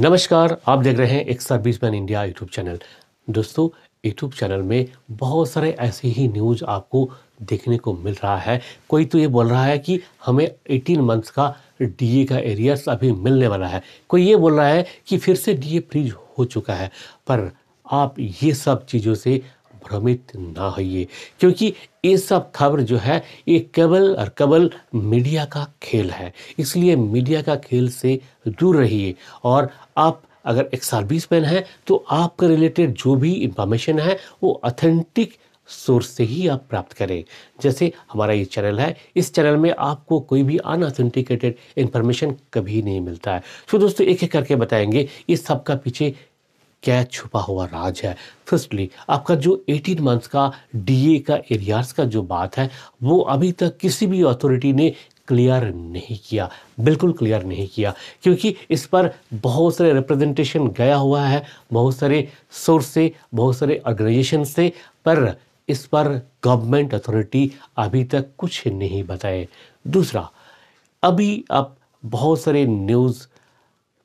नमस्कार आप देख रहे हैं एक service man India YouTube channel दोस्तों यूट्यूब चैनल में बहुत सारे ऐसे ही न्यूज आपको देखने को मिल रहा है कोई तो ये बोल रहा है कि हमें 18 मंथ्स का डीए का एरियर्स अभी मिलने वाला है कोई ये बोल रहा है कि फिर से डीए फ्रीज हो चुका है पर आप ये सब चीज़ों से भ्रमित ना होइए क्योंकि ये सब खबर जो है ये केवल और केवल मीडिया का खेल है इसलिए मीडिया का खेल से दूर रहिए और आप अगर एक सर्विसमैन हैं है तो आपके रिलेटेड जो भी इंफॉर्मेशन है वो ऑथेंटिक सोर्स से ही आप प्राप्त करें जैसे हमारा ये चैनल है इस चैनल में आपको कोई भी अनऑथेंटिकेटेड इंफॉर्मेशन कभी नहीं मिलता है तो दोस्तों एक एक करके बताएंगे इस सब का पीछे क्या छुपा हुआ राज है फर्स्टली आपका जो 18 मंथ्स का डीए का एरियाज का जो बात है वो अभी तक किसी भी अथॉरिटी ने क्लियर नहीं किया बिल्कुल क्लियर नहीं किया क्योंकि इस पर बहुत सारे रिप्रेजेंटेशन गया हुआ है बहुत सारे सोर्स से बहुत सारे ऑर्गेनाइजेशन से पर इस पर गवर्नमेंट अथॉरिटी अभी तक कुछ नहीं बताए दूसरा अभी आप बहुत सारे न्यूज़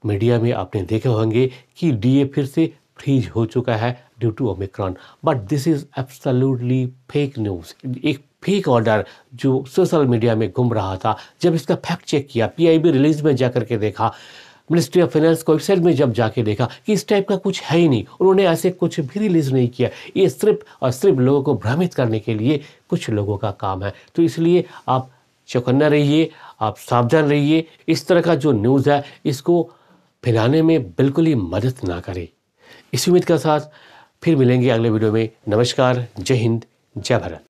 मीडिया में आपने देखे होंगे कि डीए फिर से फ्रीज हो चुका है due to omicron but this is absolutely fake news एक फेक ऑर्डर जो सोशल मीडिया में घूम रहा था जब इसका फैक्ट चेक किया पीआईबी रिलीज में जा करके देखा मिनिस्ट्री ऑफ फाइनेंस को वेबसाइट में जब जाके देखा कि इस टाइप का कुछ है ही नहीं उन्होंने ऐसे कुछ भी रिलीज नहीं किया ये सिर्फ और सिर्फ लोगों को भ्रमित करने के लिए कुछ लोगों का काम है तो इसलिए आप चौकन्ना रहिए आप सावधान रहिए इस तरह का जो न्यूज़ है इसको फैलाने में बिल्कुल ही मदद ना करे इसी उम्मीद के साथ फिर मिलेंगे अगले वीडियो में नमस्कार जय हिंद जय भारत